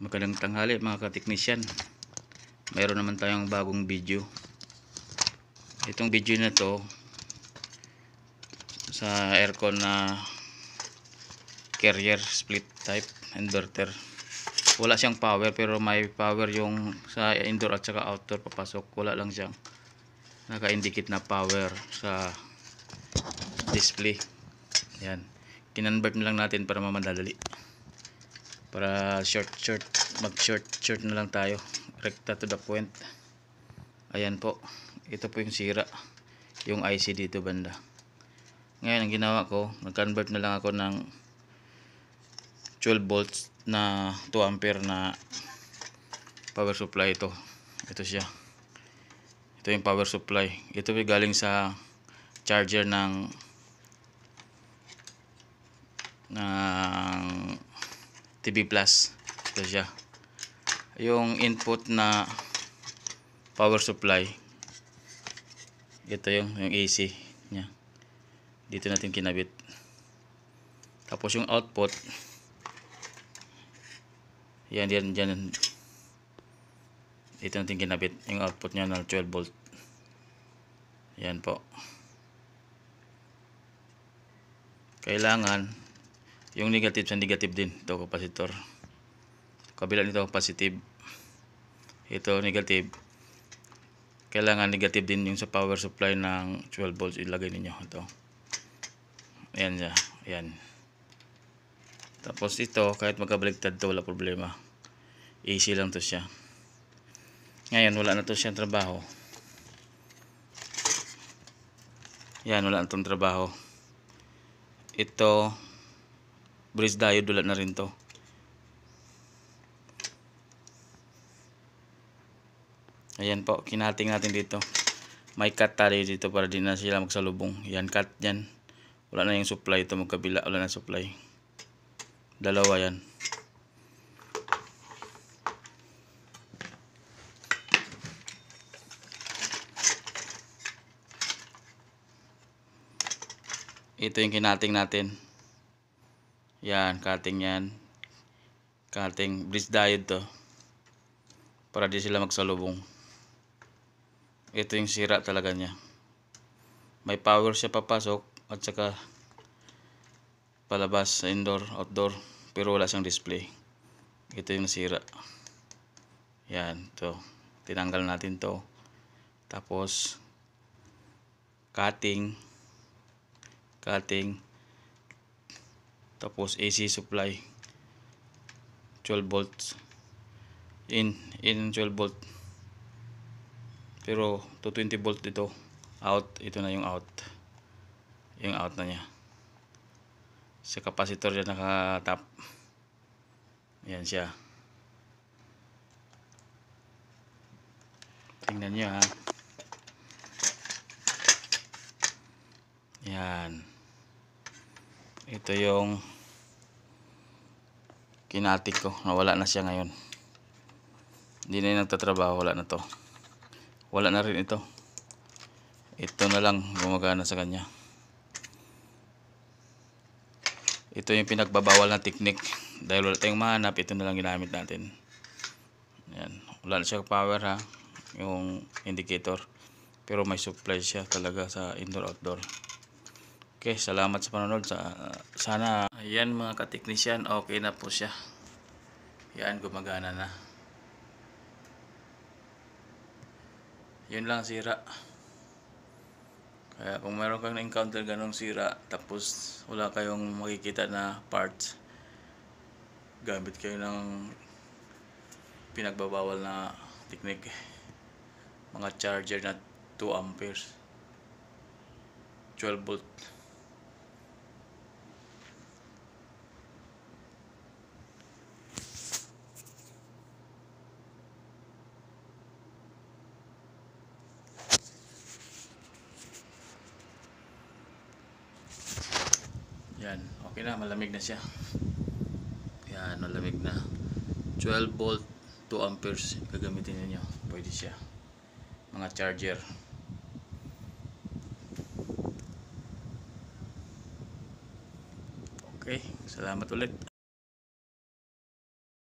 Magandang tanghali mga ka-technician Mayroon naman tayong bagong video. Itong video na to sa aircon na carrier split type inverter. Wala siyang power pero may power yung sa indoor at saka outdoor papasok. Wala lang siyang naka-indicate na power sa display. Yan. Kinonvert lang natin para mamadali para short short mag short short na lang tayo recta to the point ayan po ito po yung sira yung IC dito banda ngayon ang ginawa ko nag convert na lang ako ng 12 volts na 2 ampere na power supply ito ito siya ito yung power supply ito yung galing sa charger ng na uh, TV Plus. Ito siya. Yung input na power supply. Ito yung, yung AC niya. Dito natin kinabit. Tapos yung output. Yan, yan, yan. Dito natin kinabit. Yung output niya ng 12 volt. Yan po. Kailangan yung negative sa negative din ito capacitor kabila nito positive ito negative kailangan negative din yung sa power supply ng 12 volts ilagay ninyo ito ayan siya ayan tapos ito kahit magkabaligtad to wala problema easy lang to siya ngayon wala na to siyang trabaho yan wala na tong trabaho ito bridge diode wala na rin to ayan po kinating natin dito may cut tayo dito para di na sila magsalubong yan cut yan wala na yung supply ito magkabila wala na supply dalawa yan ito yung kinating natin yan, cutting yan. Cutting. Bleach diode to. Para di sila magsalubong. Ito yung sira talaga niya. May power siya papasok at saka palabas sa indoor, outdoor. Pero wala siyang display. Ito yung sira. Yan, to. Tinanggal natin to. Tapos, cutting. Cutting tapos AC supply 12 volts in in 12 volt pero 220 volt dito out ito na yung out yung out na niya sa capacitor dyan nakatap yan siya tingnan nyo ha yan ito yung kinatik ko nawala na siya ngayon hindi na yung nagtatrabaho wala na to wala na rin ito ito na lang gumagana sa kanya ito yung pinagbabawal na technique dahil wala tayong mahanap ito na lang ginamit natin Ayan. wala na siya power ha yung indicator pero may supply siya talaga sa indoor outdoor Okay, salamat sa panonood. Sa, sana, ayan mga ka-technician, okay na po siya. Yan, gumagana na. Yun lang sira. Kaya kung meron kang na-encounter ganong sira, tapos wala kayong makikita na parts, gamit kayo ng pinagbabawal na technique. Mga charger na 2 amperes. 12 volt. Yan, okay na, malamig na siya. Yan, malamig na. 12 volt, 2 amperes gagamitin niyo. Pwede siya. Mga charger. Okay, salamat ulit.